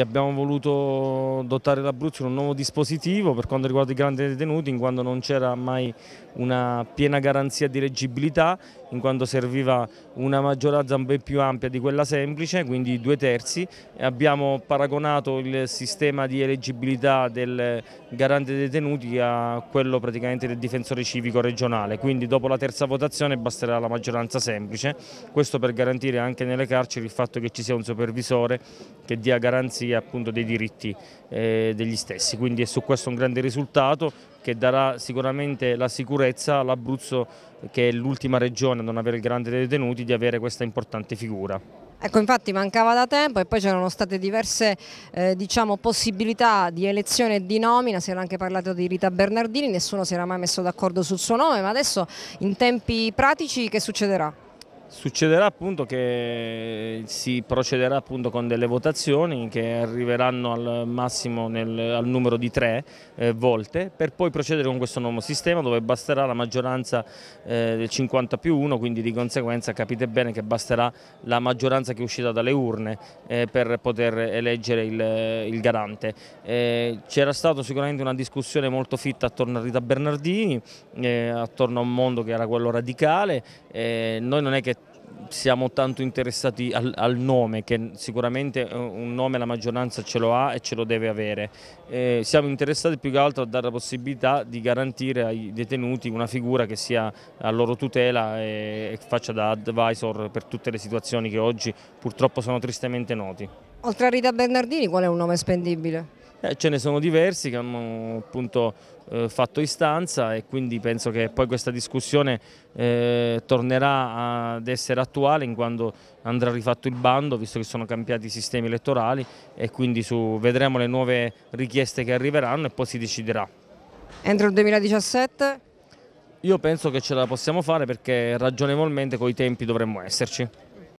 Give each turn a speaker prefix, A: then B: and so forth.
A: Abbiamo voluto dotare l'Abruzzo di un nuovo dispositivo per quanto riguarda i grandi detenuti in quanto non c'era mai una piena garanzia di reggibilità, in quanto serviva una maggioranza un po' più ampia di quella semplice, quindi due terzi. Abbiamo paragonato il sistema di eleggibilità del garante detenuti a quello praticamente del difensore civico regionale, quindi dopo la terza votazione basterà la maggioranza semplice, questo per garantire anche nelle carceri il fatto che ci sia un supervisore che dia garanzia garantì appunto dei diritti eh, degli stessi, quindi è su questo un grande risultato che darà sicuramente la sicurezza all'Abruzzo che è l'ultima regione a non avere il grande dei detenuti di avere questa importante figura.
B: Ecco, infatti mancava da tempo e poi c'erano state diverse eh, diciamo, possibilità di elezione e di nomina, si era anche parlato di Rita Bernardini, nessuno si era mai messo d'accordo sul suo nome, ma adesso in tempi pratici che succederà?
A: Succederà appunto che si procederà appunto con delle votazioni che arriveranno al massimo nel, al numero di tre eh, volte per poi procedere con questo nuovo sistema dove basterà la maggioranza eh, del 50 più 1 quindi di conseguenza capite bene che basterà la maggioranza che è uscita dalle urne eh, per poter eleggere il, il garante. Eh, c'era stata sicuramente una discussione molto fitta attorno a Rita Bernardini, eh, attorno a un mondo che era quello radicale, eh, noi non è che siamo tanto interessati al, al, nome, che sicuramente eh, un nome la maggioranza ce lo ha e ce lo deve avere. Eh, siamo interessati più che altro a dare la possibilità di garantire ai detenuti una figura che sia a loro tutela e, e faccia da advisor per tutte le situazioni che oggi purtroppo sono tristemente noti.
B: Oltre a Rita Bernardini qual è un nome spendibile?
A: Eh, ce ne sono diversi che hanno appunto eh, fatto istanza e quindi penso che poi questa discussione eh, tornerà ad essere attuale in quanto andrà rifatto il bando visto che sono cambiati i sistemi elettorali e quindi su, vedremo le nuove richieste che arriveranno e poi si deciderà. Entro
B: il 2017?
A: Io penso che ce la possiamo fare perché ragionevolmente con i tempi dovremmo esserci.